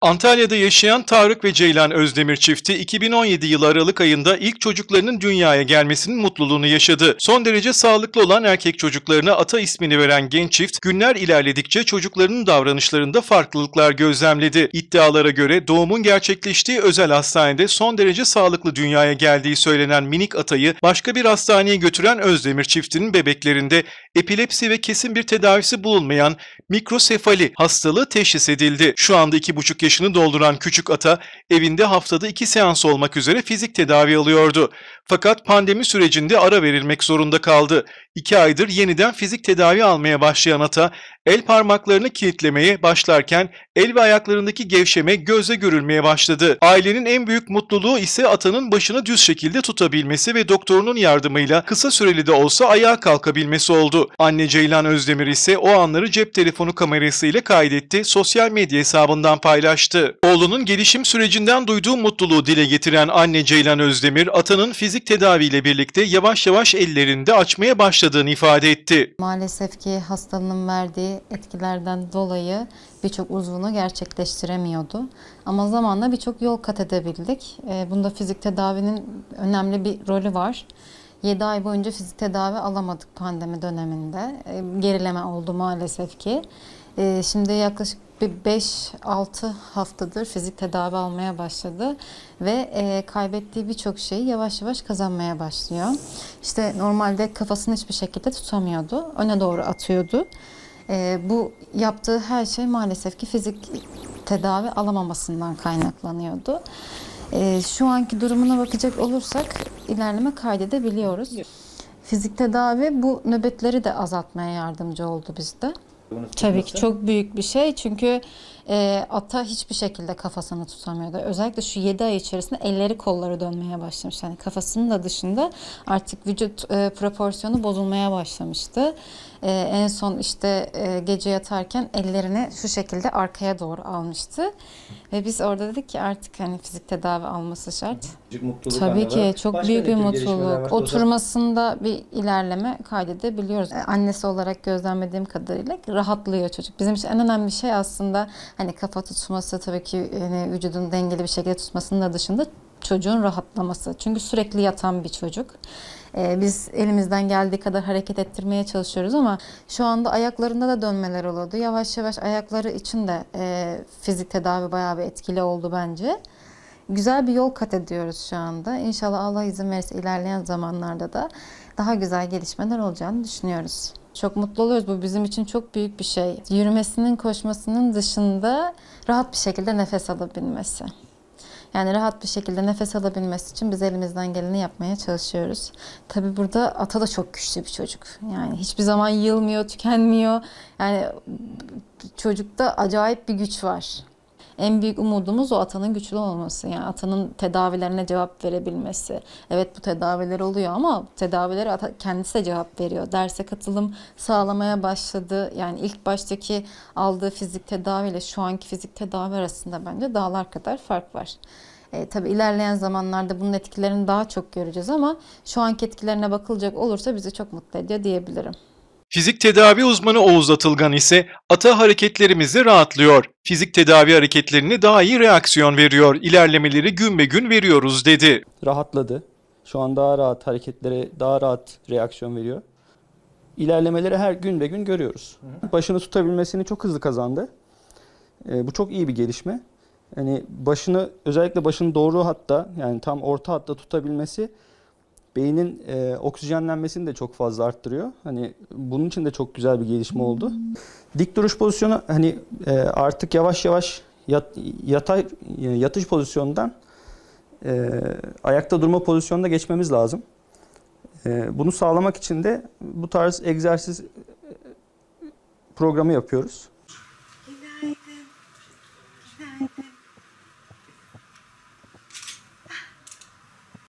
Antalya'da yaşayan Tarık ve Ceylan Özdemir çifti 2017 yılı Aralık ayında ilk çocuklarının dünyaya gelmesinin mutluluğunu yaşadı. Son derece sağlıklı olan erkek çocuklarına ata ismini veren genç çift günler ilerledikçe çocuklarının davranışlarında farklılıklar gözlemledi. İddialara göre doğumun gerçekleştiği özel hastanede son derece sağlıklı dünyaya geldiği söylenen minik atayı başka bir hastaneye götüren Özdemir çiftinin bebeklerinde epilepsi ve kesin bir tedavisi bulunmayan mikrosefali hastalığı teşhis edildi. Şu anda 2,5 yaşındaki yaşını dolduran küçük ata evinde haftada iki seans olmak üzere fizik tedavi alıyordu. Fakat pandemi sürecinde ara verilmek zorunda kaldı. İki aydır yeniden fizik tedavi almaya başlayan ata El parmaklarını kilitlemeye başlarken el ve ayaklarındaki gevşeme göze görülmeye başladı. Ailenin en büyük mutluluğu ise atanın başını düz şekilde tutabilmesi ve doktorunun yardımıyla kısa süreli de olsa ayağa kalkabilmesi oldu. Anne Ceylan Özdemir ise o anları cep telefonu kamerasıyla kaydetti, sosyal medya hesabından paylaştı. Oğlunun gelişim sürecinden duyduğu mutluluğu dile getiren anne Ceylan Özdemir, atanın fizik tedaviyle birlikte yavaş yavaş ellerinde açmaya başladığını ifade etti. Maalesef ki hastalığın verdiği etkilerden dolayı birçok uzvunu gerçekleştiremiyordu. Ama zamanla birçok yol kat edebildik. Ee, bunda fizik tedavinin önemli bir rolü var. 7 ay boyunca fizik tedavi alamadık pandemi döneminde. Ee, gerileme oldu maalesef ki. Ee, şimdi yaklaşık bir 5-6 haftadır fizik tedavi almaya başladı ve e, kaybettiği birçok şeyi yavaş yavaş kazanmaya başlıyor. İşte normalde kafasını hiçbir şekilde tutamıyordu. Öne doğru atıyordu. E, bu yaptığı her şey maalesef ki fizik tedavi alamamasından kaynaklanıyordu. E, şu anki durumuna bakacak olursak ilerleme kaydedebiliyoruz. Fizik tedavi bu nöbetleri de azaltmaya yardımcı oldu bizde. Tabii ki çok büyük bir şey çünkü e, ata hiçbir şekilde kafasını tutamıyordu. Özellikle şu 7 ay içerisinde elleri kolları dönmeye başlamış. Yani kafasının da dışında artık vücut e, proporsiyonu bozulmaya başlamıştı. E, en son işte e, gece yatarken ellerini şu şekilde arkaya doğru almıştı. Ve biz orada dedik ki artık hani fizik tedavi alması şart. Mutluluk Tabii ki çok Başka büyük bir mutluluk. Oturmasında bir ilerleme kaydedebiliyoruz. E, annesi olarak gözlemlediğim kadarıyla rahatlıyor çocuk. Bizim için en önemli şey aslında hani kafa tutması tabii ki hani vücudun dengeli bir şekilde tutmasının da dışında çocuğun rahatlaması. Çünkü sürekli yatan bir çocuk. Ee, biz elimizden geldiği kadar hareket ettirmeye çalışıyoruz ama şu anda ayaklarında da dönmeler oldu. Yavaş yavaş ayakları için de e, fizik tedavi bayağı bir etkili oldu bence. Güzel bir yol kat ediyoruz şu anda. İnşallah Allah izin verirse ilerleyen zamanlarda da daha güzel gelişmeler olacağını düşünüyoruz. Çok mutlu oluyoruz. Bu bizim için çok büyük bir şey. Yürümesinin, koşmasının dışında rahat bir şekilde nefes alabilmesi. Yani rahat bir şekilde nefes alabilmesi için biz elimizden geleni yapmaya çalışıyoruz. Tabii burada ata da çok güçlü bir çocuk. Yani hiçbir zaman yılmıyor, tükenmiyor. Yani çocukta acayip bir güç var en büyük umudumuz o atanın güçlü olması. Yani atanın tedavilerine cevap verebilmesi. Evet bu tedaviler oluyor ama tedavilere ata kendisi de cevap veriyor. Derse katılım sağlamaya başladı. Yani ilk baştaki aldığı fizik tedavi ile şu anki fizik tedavi arasında bence dağlar kadar fark var. E, tabii ilerleyen zamanlarda bunun etkilerini daha çok göreceğiz ama şu anki etkilerine bakılacak olursa bizi çok mutlu ediyor diyebilirim. Fizik tedavi uzmanı Oğuz Atılgan ise ata hareketlerimizi rahatlıyor. Fizik tedavi hareketlerini daha iyi reaksiyon veriyor. İlerlemeleri gün be gün veriyoruz dedi. Rahatladı. Şu an daha rahat hareketlere daha rahat reaksiyon veriyor. İlerlemeleri her gün be gün görüyoruz. Başını tutabilmesini çok hızlı kazandı. E, bu çok iyi bir gelişme. Yani başını özellikle başını doğru hatta yani tam orta hatta tutabilmesi beynin e, oksijenlenmesini de çok fazla arttırıyor. Hani bunun için de çok güzel bir gelişme oldu. Dik duruş pozisyonu hani e, artık yavaş yavaş yat, yatay e, yatış pozisyonundan e, ayakta durma pozisyonuna geçmemiz lazım. E, bunu sağlamak için de bu tarz egzersiz e, programı yapıyoruz.